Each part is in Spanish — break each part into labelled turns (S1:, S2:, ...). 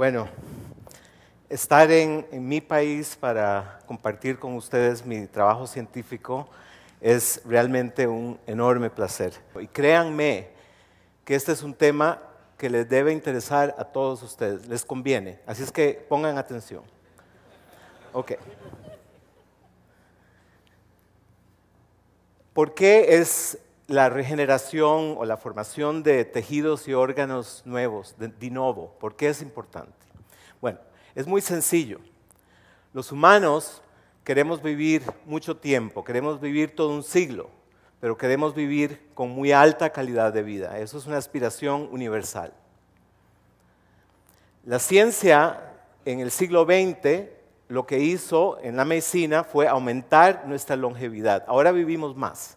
S1: Bueno, estar en, mi país para compartir con ustedes mi trabajo científico es realmente un enorme placer. Y créanme que este es un tema que les debe interesar a todos ustedes, les conviene. Así es que pongan atención. Ok. ¿Por qué es la regeneración o la formación de tejidos y órganos nuevos, de, nuevo. novo. ¿Por qué es importante? Bueno, es muy sencillo. Los humanos queremos vivir mucho tiempo, queremos vivir todo un siglo, pero queremos vivir con muy alta calidad de vida. Eso es una aspiración universal. La ciencia en el siglo XX lo que hizo en la medicina fue aumentar nuestra longevidad. Ahora vivimos más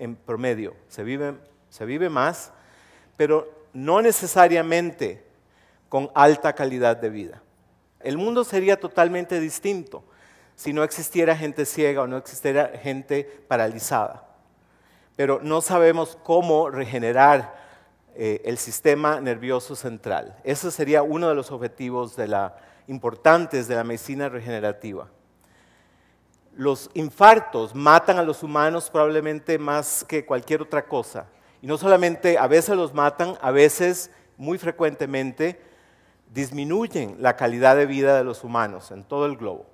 S1: en promedio, se vive, más, pero no necesariamente con alta calidad de vida. El mundo sería totalmente distinto si no existiera gente ciega o no existiera gente paralizada. Pero no sabemos cómo regenerar eh, el sistema nervioso central. Ese sería uno de los objetivos importantes de la medicina regenerativa los infartos matan a los humanos probablemente más que cualquier otra cosa. Y no solamente a veces los matan, a veces, muy frecuentemente, disminuyen la calidad de vida de los humanos en todo el globo.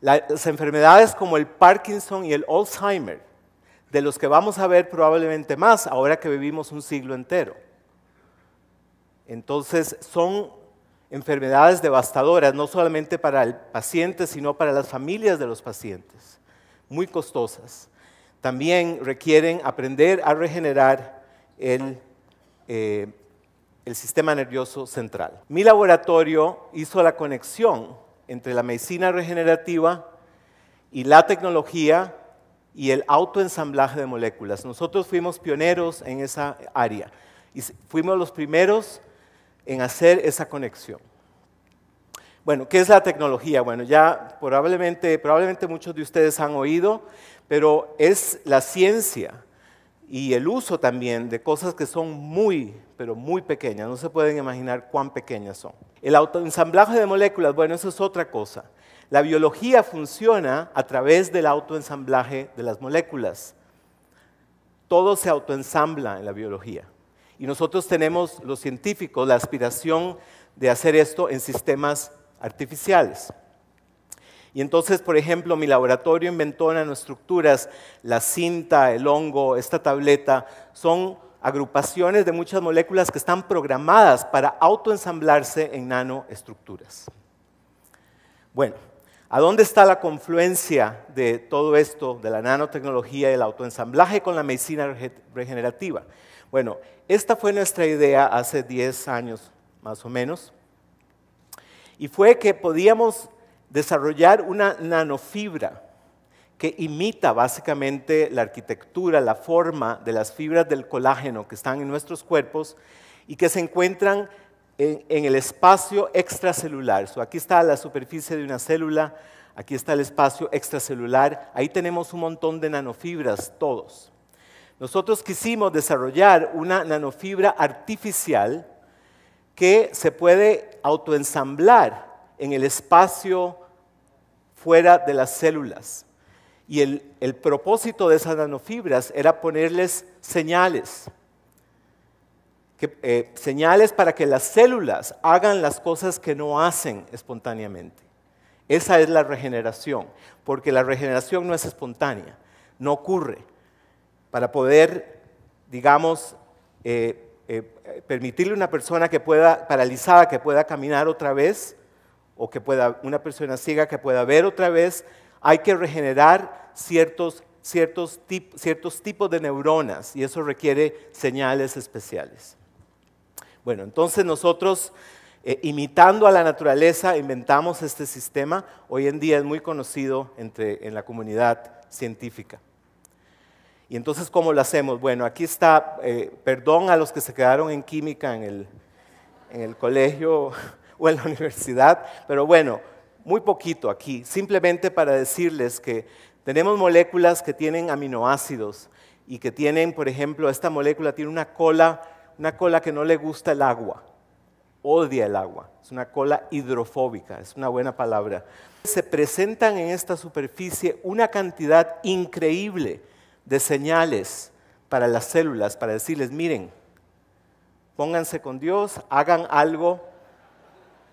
S1: Las enfermedades como el Parkinson y el Alzheimer, de los que vamos a ver probablemente más ahora que vivimos un siglo entero. Entonces, son enfermedades devastadoras, no solamente para el paciente, sino para las familias de los pacientes, muy costosas. También requieren aprender a regenerar eh, el, sistema nervioso central. Mi laboratorio hizo la conexión entre la medicina regenerativa y la tecnología y el autoensamblaje de moléculas. Nosotros fuimos pioneros en esa área y fuimos los primeros en hacer esa conexión. Bueno, ¿qué es la tecnología? Bueno, ya probablemente, probablemente muchos de ustedes han oído, pero es la ciencia y el uso también de cosas que son muy, pero muy pequeñas. No se pueden imaginar cuán pequeñas son. El autoensamblaje de moléculas, bueno, eso es otra cosa. La biología funciona a través del autoensamblaje de las moléculas. Todo se autoensambla en la biología. Y nosotros tenemos, los científicos, la aspiración de hacer esto en sistemas artificiales. Y entonces, por ejemplo, mi laboratorio inventó nanoestructuras, la cinta, el hongo, esta tableta, son agrupaciones de muchas moléculas que están programadas para autoensamblarse en nanoestructuras. Bueno, ¿a dónde está la confluencia de todo esto, de la nanotecnología y el autoensamblaje con la medicina regenerativa? Bueno, esta fue nuestra idea hace 10 años más o menos, y fue que podíamos desarrollar una nanofibra que imita básicamente la arquitectura, la forma de las fibras del colágeno que están en nuestros cuerpos y que se encuentran en, el espacio extracelular. aquí está la superficie de una célula, aquí está el espacio extracelular, ahí tenemos un montón de nanofibras todos. Nosotros quisimos desarrollar una nanofibra artificial que se puede autoensamblar en el espacio fuera de las células. Y el, propósito de esas nanofibras era ponerles señales, eh, señales para que las células hagan las cosas que no hacen espontáneamente. Esa es la regeneración, porque la regeneración no es espontánea, no ocurre para poder, digamos, eh, eh, permitirle a una persona que pueda, paralizada, que pueda caminar otra vez, o que pueda, una persona ciega que pueda ver otra vez, hay que regenerar ciertos, tipos de neuronas y eso requiere señales especiales. Bueno, entonces nosotros, eh, imitando a la naturaleza, inventamos este sistema. Hoy en día es muy conocido en la comunidad científica. Y entonces, ¿cómo lo hacemos? Bueno, aquí está, eh, perdón a los que se quedaron en química en el, en el colegio o en la universidad, pero bueno, muy poquito aquí, simplemente para decirles que tenemos moléculas que tienen aminoácidos y que tienen, por ejemplo, esta molécula tiene una cola, una cola que no le gusta el agua, odia el agua, es una cola hidrofóbica, es una buena palabra. Se presentan en esta superficie una cantidad increíble de señales para las células, para decirles, miren, pónganse con Dios, hagan algo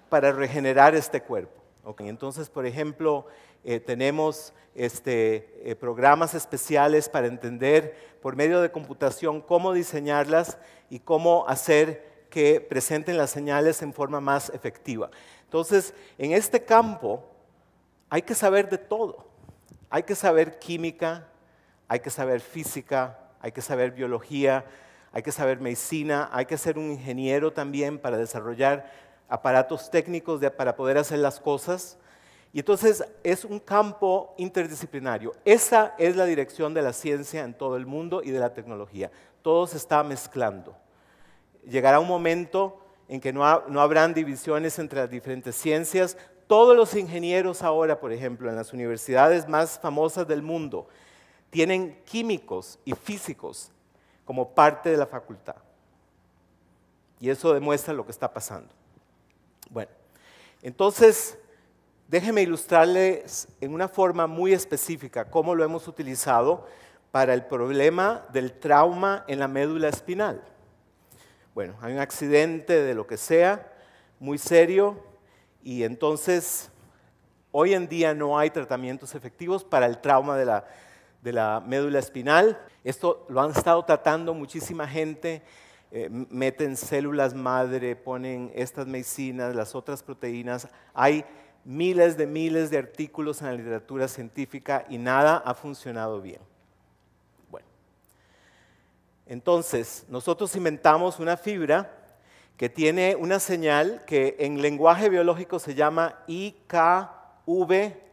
S1: para regenerar este cuerpo. entonces, por ejemplo, eh, tenemos este, eh, programas especiales para entender por medio de computación cómo diseñarlas y cómo hacer que presenten las señales en forma más efectiva. Entonces, en este campo hay que saber de todo. Hay que saber química, hay que saber física, hay que saber biología, hay que saber medicina, hay que ser un ingeniero también para desarrollar aparatos técnicos para poder hacer las cosas. Y entonces es un campo interdisciplinario. Esa es la dirección de la ciencia en todo el mundo y de la tecnología. Todo se está mezclando. Llegará un momento en que no, no habrán divisiones entre las diferentes ciencias. Todos los ingenieros ahora, por ejemplo, en las universidades más famosas del mundo, tienen químicos y físicos como parte de la facultad. Y eso demuestra lo que está pasando. Bueno, entonces, déjeme ilustrarles en una forma muy específica cómo lo hemos utilizado para el problema del trauma en la médula espinal. Bueno, hay un accidente de lo que sea, muy serio, y entonces hoy en día no hay tratamientos efectivos para el trauma de la de la médula espinal. Esto lo han estado tratando muchísima gente. Eh, meten células madre, ponen estas medicinas, las otras proteínas. Hay miles de miles de artículos en la literatura científica y nada ha funcionado bien. Bueno, entonces nosotros inventamos una fibra que tiene una señal que en lenguaje biológico se llama IKVAV.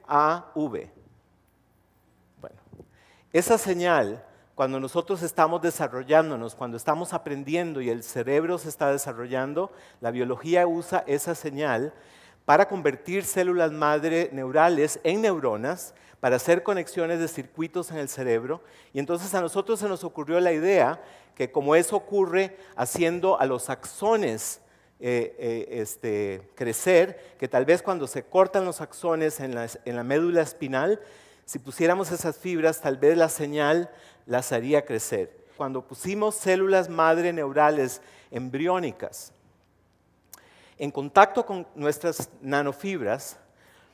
S1: Esa señal, cuando nosotros estamos desarrollándonos, cuando estamos aprendiendo y el cerebro se está desarrollando, la biología usa esa señal para convertir células madre neurales en neuronas, para hacer conexiones de circuitos en el cerebro. Y entonces a nosotros se nos ocurrió la idea que como eso ocurre haciendo a los axones eh, eh, este, crecer, que tal vez cuando se cortan los axones en la, en la médula espinal, si pusiéramos esas fibras, tal vez la señal las haría crecer. Cuando pusimos células madre neurales embriónicas en contacto con nuestras nanofibras,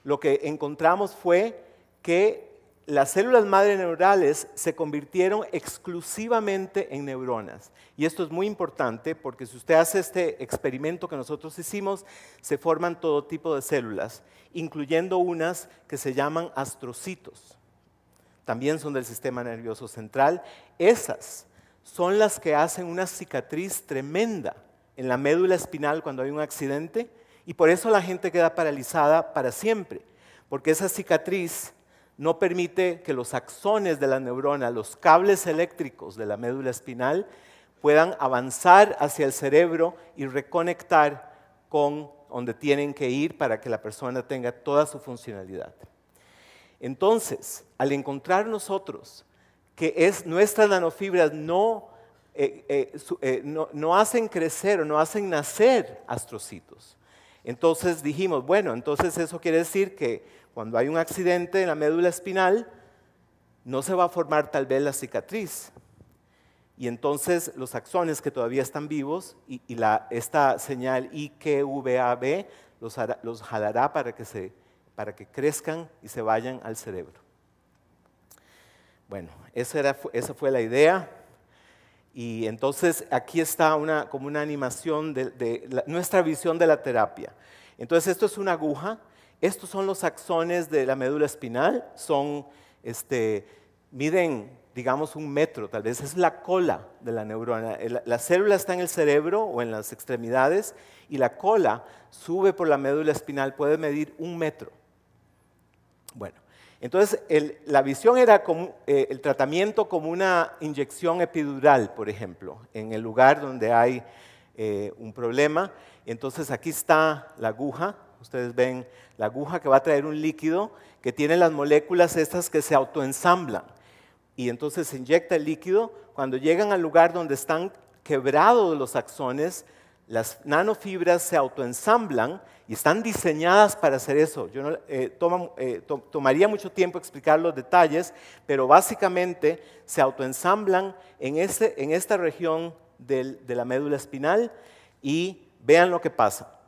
S1: lo que encontramos fue que las células madre neurales se convirtieron exclusivamente en neuronas. Y esto es muy importante porque si usted hace este experimento que nosotros hicimos, se forman todo tipo de células, incluyendo unas que se llaman astrocitos. También son del sistema nervioso central. Esas son las que hacen una cicatriz tremenda en la médula espinal cuando hay un accidente y por eso la gente queda paralizada para siempre, porque esa cicatriz no permite que los axones de la neurona, los cables eléctricos de la médula espinal, puedan avanzar hacia el cerebro y reconectar con donde tienen que ir para que la persona tenga toda su funcionalidad. Entonces, al encontrar nosotros que es, nuestras nanofibras no eh, eh, eh, hacen crecer o no hacen nacer astrocitos, entonces dijimos, bueno, entonces eso quiere decir que cuando hay un accidente en la médula espinal, no se va a formar tal vez la cicatriz. Y entonces los axones que todavía están vivos y, esta señal IQVAB los, los jalará para que, crezcan y se vayan al cerebro. Bueno, esa fue la idea. Y entonces aquí está como una animación de, nuestra visión de la terapia. Entonces esto es una aguja, estos son los axones de la médula espinal, son, este, miden, digamos, un metro, tal vez es la cola de la neurona. La, la célula está en el cerebro o en las extremidades y la cola sube por la médula espinal, puede medir un metro. Bueno, entonces, la visión era eh, el tratamiento como una inyección epidural, por ejemplo, en el lugar donde hay eh, un problema. Entonces, aquí está la aguja, ustedes ven la aguja que va a traer un líquido que tiene las moléculas estas que se autoensamblan. Y entonces se inyecta el líquido. Cuando llegan al lugar donde están quebrados los axones, las nanofibras se autoensamblan y están diseñadas para hacer eso. Yo eh, eh, tomaría mucho tiempo explicar los detalles, pero básicamente se autoensamblan en, este, esta región de la médula espinal y vean lo que pasa.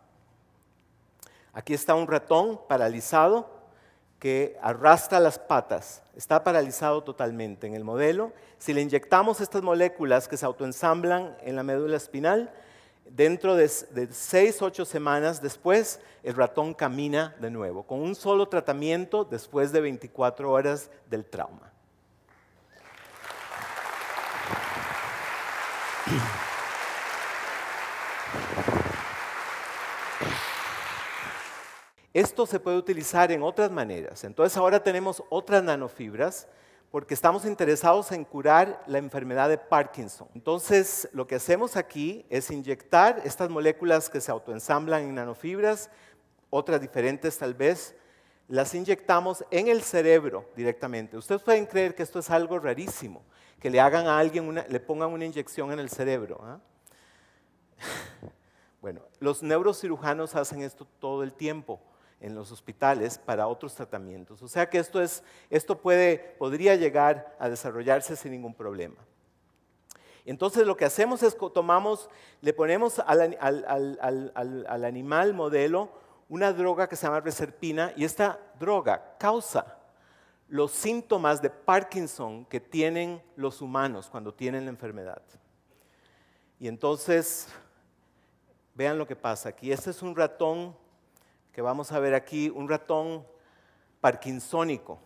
S1: Aquí está un ratón paralizado que arrastra las patas. Está paralizado totalmente en el modelo. Si le inyectamos estas moléculas que se autoensamblan en la médula espinal, dentro de, 6 seis, ocho semanas después, el ratón camina de nuevo, con un solo tratamiento después de 24 horas del trauma. Esto se puede utilizar en otras maneras. Entonces ahora tenemos otras nanofibras porque estamos interesados en curar la enfermedad de Parkinson. Entonces, lo que hacemos aquí es inyectar estas moléculas que se autoensamblan en nanofibras, otras diferentes tal vez, las inyectamos en el cerebro directamente. Ustedes pueden creer que esto es algo rarísimo, que le hagan a alguien, una, le pongan una inyección en el cerebro. ¿ah? Bueno, los neurocirujanos hacen esto todo el tiempo en los hospitales para otros tratamientos. O sea que esto, es, esto puede, podría llegar a desarrollarse sin ningún problema. Entonces lo que hacemos es tomamos, le ponemos al, al animal modelo una droga que se llama reserpina y esta droga causa los síntomas de Parkinson que tienen los humanos cuando tienen la enfermedad. Y entonces, vean lo que pasa aquí. Este es un ratón que vamos a ver aquí, un ratón parkinsónico.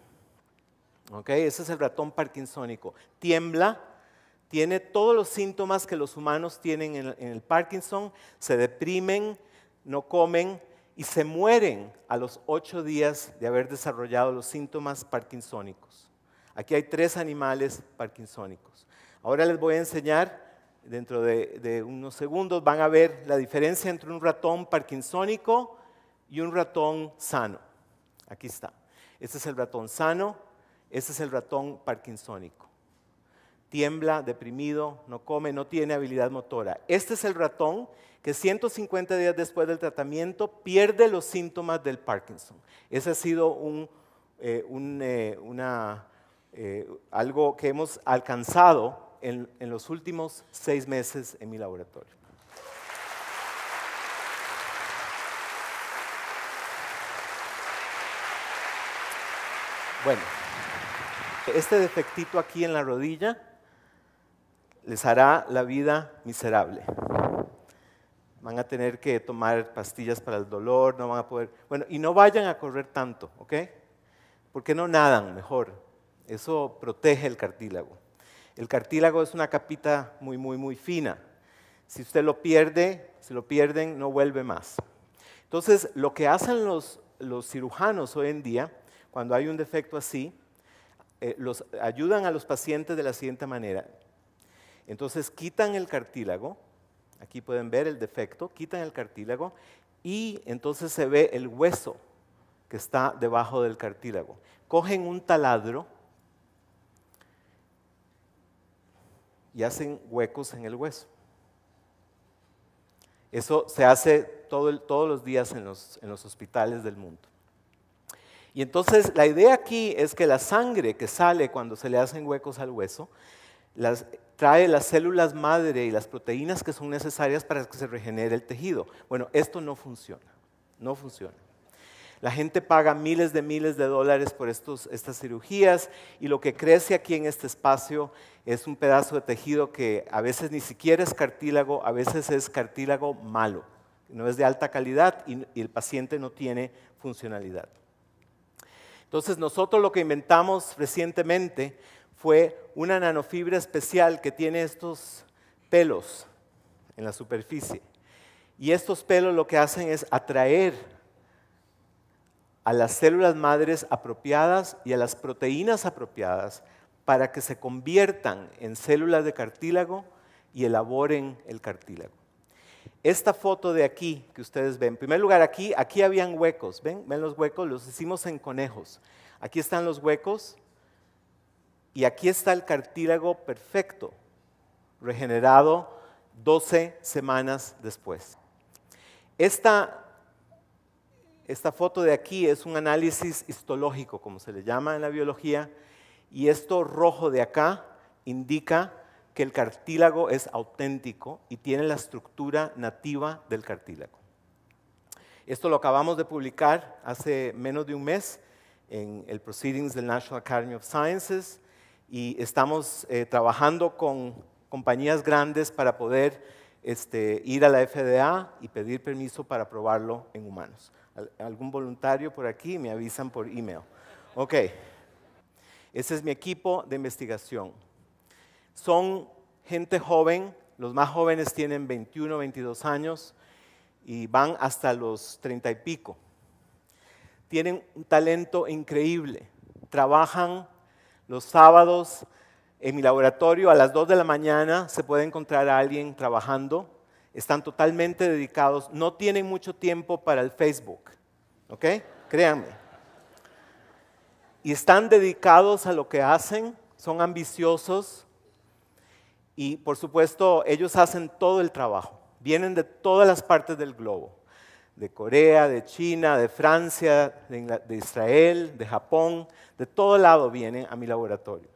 S1: Ese es el ratón parkinsónico. Tiembla, tiene todos los síntomas que los humanos tienen en, el Parkinson, se deprimen, no comen y se mueren a los ocho días de haber desarrollado los síntomas parkinsónicos. Aquí hay tres animales parkinsónicos. Ahora les voy a enseñar, dentro de, de unos segundos van a ver la diferencia entre un ratón parkinsónico y un ratón sano. Aquí está. Este es el ratón sano, este es el ratón parkinsónico. Tiembla, deprimido, no come, no tiene habilidad motora. Este es el ratón que 150 días después del tratamiento pierde los síntomas del Parkinson. Ese ha sido eh, eh, eh, algo que hemos alcanzado en los últimos seis meses en mi laboratorio. Bueno, este defectito aquí en la rodilla les hará la vida miserable. Van a tener que tomar pastillas para el dolor, no van a poder... Bueno, y no vayan a correr tanto, ¿ok? Porque no nadan mejor? Eso protege el cartílago. El cartílago es una capita muy, muy, muy fina. Si usted lo pierde, si lo pierden, no vuelve más. Entonces, lo que hacen los, los cirujanos hoy en día cuando hay un defecto así, eh, los ayudan a los pacientes de la siguiente manera. Entonces quitan el cartílago, aquí pueden ver el defecto, quitan el cartílago y entonces se ve el hueso que está debajo del cartílago. Cogen un taladro y hacen huecos en el hueso. Eso se hace todos los días en los hospitales del mundo. Y entonces la idea aquí es que la sangre que sale cuando se le hacen huecos al hueso, trae las células madre y las proteínas que son necesarias para que se regenere el tejido. Bueno, esto no funciona, no funciona. La gente paga miles de miles de dólares por estas cirugías y lo que crece aquí en este espacio es un pedazo de tejido que a veces ni siquiera es cartílago, a veces es cartílago malo, no es de alta calidad y el paciente no tiene funcionalidad. Entonces nosotros lo que inventamos recientemente fue una nanofibra especial que tiene estos pelos en la superficie. Y estos pelos lo que hacen es atraer a las células madres apropiadas y a las proteínas apropiadas para que se conviertan en células de cartílago y elaboren el cartílago esta foto de aquí que ustedes ven. En primer lugar, aquí, aquí habían huecos, ¿ven? ¿Ven los huecos? Los hicimos en conejos. Aquí están los huecos y aquí está el cartílago perfecto, regenerado 12 semanas después. Esta, esta foto de aquí es un análisis histológico, como se le llama en la biología, y esto rojo de acá indica que el cartílago es auténtico y tiene la estructura nativa del cartílago. Esto lo acabamos de publicar hace menos de un mes en el Proceedings del National Academy of Sciences y estamos eh, trabajando con compañías grandes para poder este, ir a la FDA y pedir permiso para probarlo en humanos. ¿Algún voluntario por aquí? Me avisan por email. Ok. Ese es mi equipo de investigación son gente joven, los más jóvenes tienen 21, 22 años y van hasta los 30 y pico. Tienen un talento increíble, trabajan los sábados en mi laboratorio a las 2 de la mañana, se puede encontrar a alguien trabajando, están totalmente dedicados, no tienen mucho tiempo para el Facebook, ¿ok? Créanme. Y están dedicados a lo que hacen, son ambiciosos, y por supuesto, ellos hacen todo el trabajo. Vienen de todas las partes del globo. De Corea, de China, de Francia, de, Israel, de Japón. De todo lado vienen a mi laboratorio.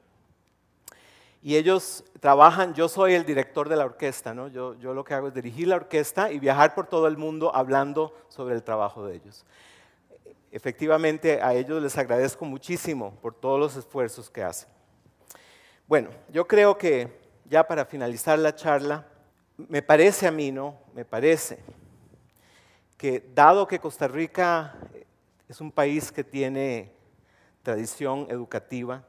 S1: Y ellos trabajan, yo soy el director de la orquesta, ¿no? yo lo que hago es dirigir la orquesta y viajar por todo el mundo hablando sobre el trabajo de ellos. Efectivamente, a ellos les agradezco muchísimo por todos los esfuerzos que hacen. Bueno, yo creo que ya para finalizar la charla, me parece a mí, ¿no? Me parece que dado que Costa Rica eh, es un país que tiene tradición educativa,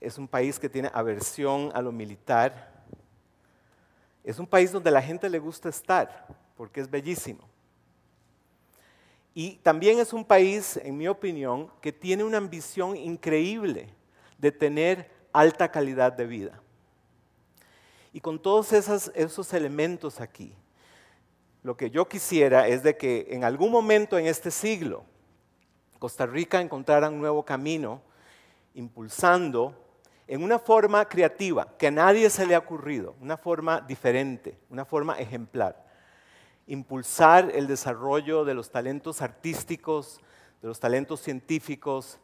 S1: es un país que tiene aversión a lo militar, es un país donde la gente le gusta estar, porque es bellísimo. Y también es un país, en mi opinión, que tiene una ambición increíble de tener alta calidad de vida. Y con todos esos, elementos aquí, lo que yo quisiera es de que en algún momento en este siglo Costa Rica encontrara un nuevo camino impulsando en una forma creativa que a nadie se le ha ocurrido, una forma diferente, una forma ejemplar. Impulsar el desarrollo de los talentos artísticos, de los talentos científicos,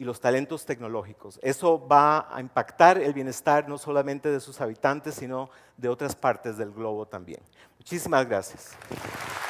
S1: y los talentos tecnológicos. Eso va a impactar el bienestar no solamente de sus habitantes, sino de otras partes del globo también. Muchísimas gracias.